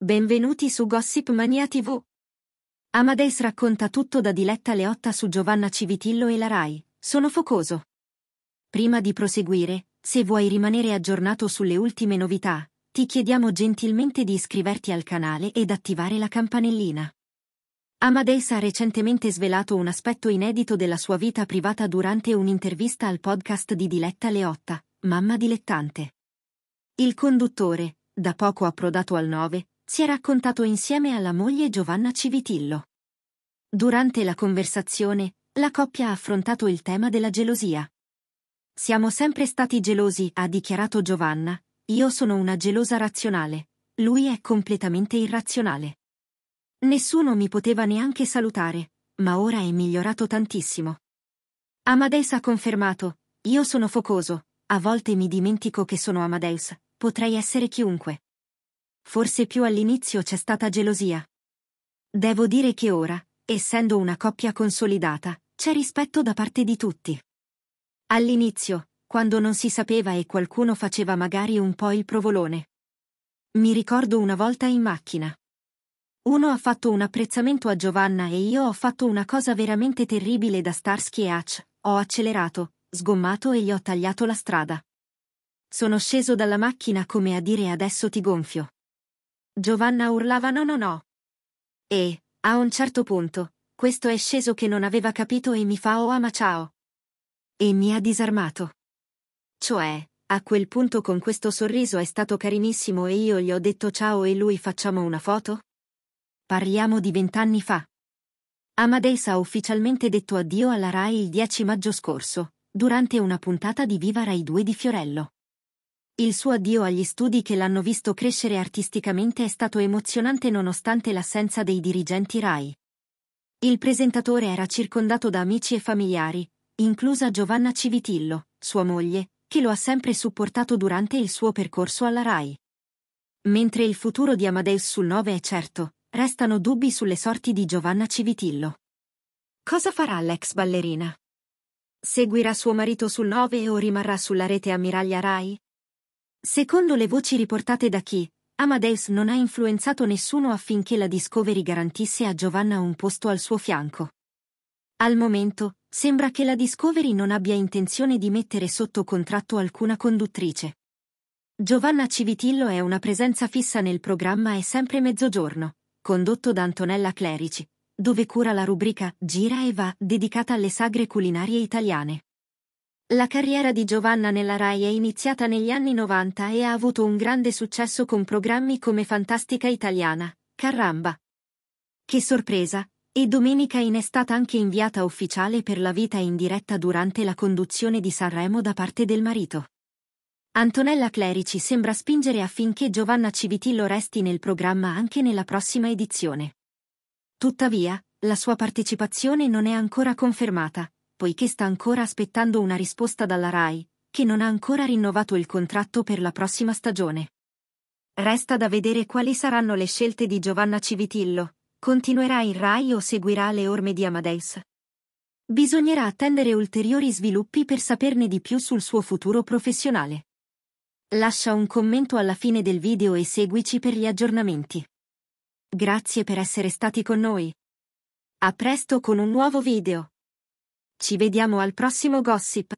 Benvenuti su Gossip Mania TV. Amadeus racconta tutto da Diletta Leotta su Giovanna Civitillo e la Rai. Sono focoso. Prima di proseguire, se vuoi rimanere aggiornato sulle ultime novità, ti chiediamo gentilmente di iscriverti al canale ed attivare la campanellina. Amadeus ha recentemente svelato un aspetto inedito della sua vita privata durante un'intervista al podcast di Diletta Leotta, Mamma Dilettante. Il conduttore, da poco approdato al 9, si è raccontato insieme alla moglie Giovanna Civitillo. Durante la conversazione, la coppia ha affrontato il tema della gelosia. Siamo sempre stati gelosi, ha dichiarato Giovanna, io sono una gelosa razionale, lui è completamente irrazionale. Nessuno mi poteva neanche salutare, ma ora è migliorato tantissimo. Amadeus ha confermato, io sono focoso, a volte mi dimentico che sono Amadeus, potrei essere chiunque forse più all'inizio c'è stata gelosia. Devo dire che ora, essendo una coppia consolidata, c'è rispetto da parte di tutti. All'inizio, quando non si sapeva e qualcuno faceva magari un po' il provolone. Mi ricordo una volta in macchina. Uno ha fatto un apprezzamento a Giovanna e io ho fatto una cosa veramente terribile da Starsky e Hatch, ho accelerato, sgommato e gli ho tagliato la strada. Sono sceso dalla macchina come a dire adesso ti gonfio. Giovanna urlava no no no. E, a un certo punto, questo è sceso che non aveva capito e mi fa oh ama ciao. E mi ha disarmato. Cioè, a quel punto con questo sorriso è stato carinissimo e io gli ho detto ciao e lui facciamo una foto? Parliamo di vent'anni fa. Amadeus ha ufficialmente detto addio alla RAI il 10 maggio scorso, durante una puntata di Viva Rai 2 di Fiorello. Il suo addio agli studi che l'hanno visto crescere artisticamente è stato emozionante nonostante l'assenza dei dirigenti RAI. Il presentatore era circondato da amici e familiari, inclusa Giovanna Civitillo, sua moglie, che lo ha sempre supportato durante il suo percorso alla RAI. Mentre il futuro di Amadeus sul 9 è certo, restano dubbi sulle sorti di Giovanna Civitillo. Cosa farà l'ex ballerina? Seguirà suo marito sul 9 o rimarrà sulla rete ammiraglia RAI? Secondo le voci riportate da chi, Amadeus non ha influenzato nessuno affinché la Discovery garantisse a Giovanna un posto al suo fianco. Al momento, sembra che la Discovery non abbia intenzione di mettere sotto contratto alcuna conduttrice. Giovanna Civitillo è una presenza fissa nel programma È sempre mezzogiorno, condotto da Antonella Clerici, dove cura la rubrica Gira e va, dedicata alle sagre culinarie italiane. La carriera di Giovanna nella Rai è iniziata negli anni 90 e ha avuto un grande successo con programmi come Fantastica Italiana, Carramba. Che sorpresa! E domenica in è stata anche inviata ufficiale per la vita in diretta durante la conduzione di Sanremo da parte del marito. Antonella Clerici sembra spingere affinché Giovanna Civitillo resti nel programma anche nella prossima edizione. Tuttavia, la sua partecipazione non è ancora confermata, poiché sta ancora aspettando una risposta dalla RAI, che non ha ancora rinnovato il contratto per la prossima stagione. Resta da vedere quali saranno le scelte di Giovanna Civitillo. Continuerà in RAI o seguirà le orme di Amadeus? Bisognerà attendere ulteriori sviluppi per saperne di più sul suo futuro professionale. Lascia un commento alla fine del video e seguici per gli aggiornamenti. Grazie per essere stati con noi. A presto con un nuovo video. Ci vediamo al prossimo gossip.